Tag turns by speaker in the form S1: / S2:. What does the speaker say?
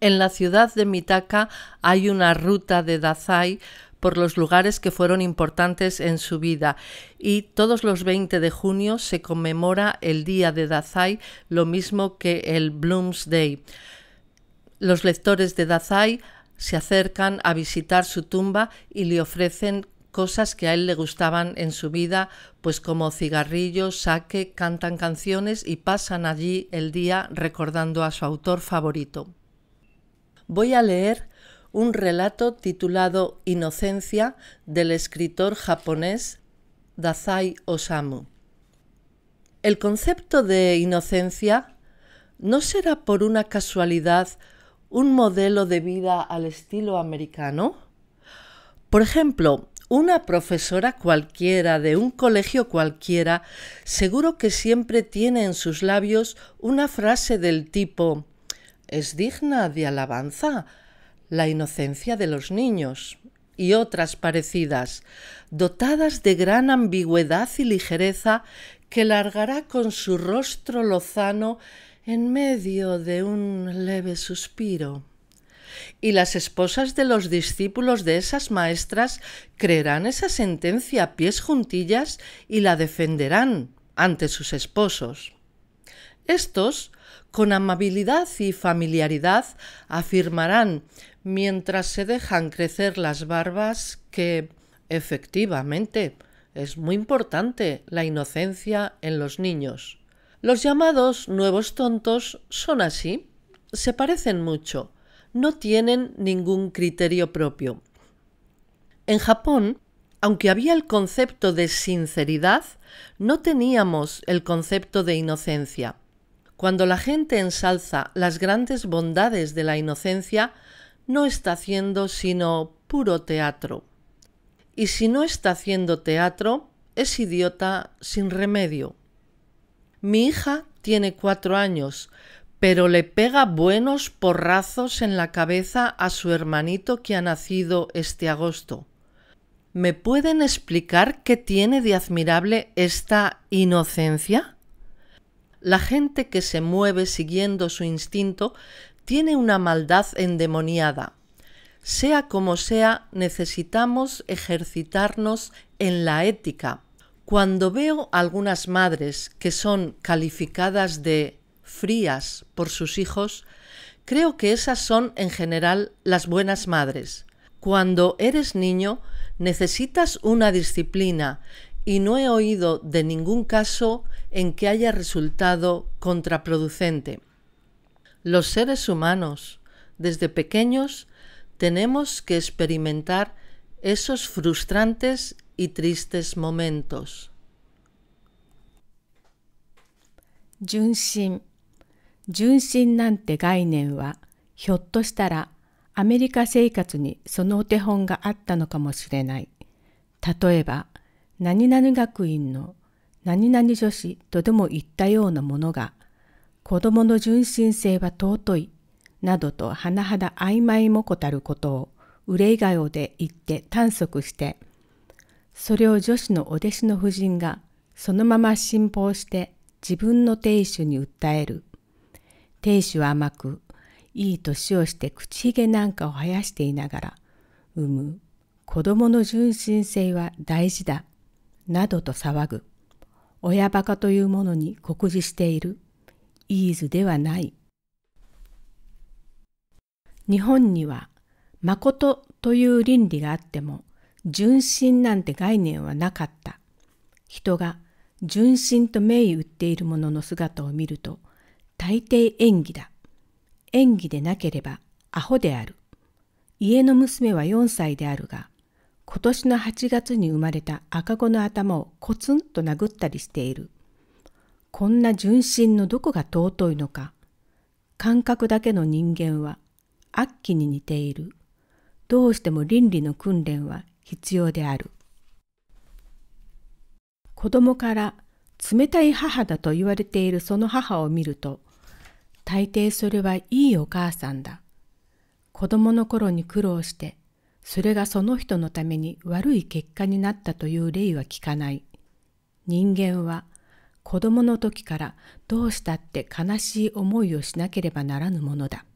S1: En la ciudad de Mitaka hay una ruta de Dazai por los lugares que fueron importantes en su vida y todos los 20 de junio se conmemora el Día de Dazai, lo mismo que el Bloomsday. Los lectores de Dazai se acercan a visitar su tumba y le ofrecen cosas que a él le gustaban en su vida, pues como cigarrillos, saque, cantan canciones y pasan allí el día recordando a su autor favorito voy a leer un relato titulado Inocencia del escritor japonés Dazai Osamu. El concepto de inocencia no será por una casualidad un modelo de vida al estilo americano? Por ejemplo, una profesora cualquiera de un colegio cualquiera seguro que siempre tiene en sus labios una frase del tipo es digna de alabanza la inocencia de los niños y otras parecidas, dotadas de gran ambigüedad y ligereza que largará con su rostro lozano en medio de un leve suspiro. Y las esposas de los discípulos de esas maestras creerán esa sentencia a pies juntillas y la defenderán ante sus esposos. Estos, con amabilidad y familiaridad, afirmarán, mientras se dejan crecer las barbas, que efectivamente es muy importante la inocencia en los niños. Los llamados nuevos tontos son así, se parecen mucho, no tienen ningún criterio propio. En Japón, aunque había el concepto de sinceridad, no teníamos el concepto de inocencia. Cuando la gente ensalza las grandes bondades de la inocencia, no está haciendo sino puro teatro. Y si no está haciendo teatro, es idiota sin remedio. Mi hija tiene cuatro años, pero le pega buenos porrazos en la cabeza a su hermanito que ha nacido este agosto. ¿Me pueden explicar qué tiene de admirable esta inocencia? La gente que se mueve siguiendo su instinto tiene una maldad endemoniada. Sea como sea, necesitamos ejercitarnos en la ética. Cuando veo algunas madres que son calificadas de frías por sus hijos, creo que esas son en general las buenas madres. Cuando eres niño necesitas una disciplina y no he oído de ningún caso en que haya resultado contraproducente. Los seres humanos, desde pequeños, tenemos que experimentar esos frustrantes y tristes momentos.
S2: 何々女子とでも言ったようなものが、子供の純真性は尊い、などと甚だ曖昧もこたることを憂い顔で言って探索して、それを女子のお弟子の夫人がそのまま信奉して自分の亭主に訴える。亭主は甘く、いい年をして口ひげなんかを生やしていながら、産む。子供の純真性は大事だ。などと騒ぐ。親バカというものに酷似している。イーズではない。日本には、まこという倫理があっても、純真なんて概念はなかった。人が純真と銘打っているものの姿を見ると、大抵演技だ。演技でなければアホである。家の娘は4歳であるが、今年の8月に生まれた赤子の頭をコツンと殴ったりしている。こんな純真のどこが尊いのか。感覚だけの人間は悪鬼に似ている。どうしても倫理の訓練は必要である。子供から冷たい母だと言われているその母を見ると、大抵それはいいお母さんだ。子供の頃に苦労してそれがその人のために悪い結果になったという例は聞かない。人間は子供の時からどうしたって悲しい思いをしなければならぬものだ。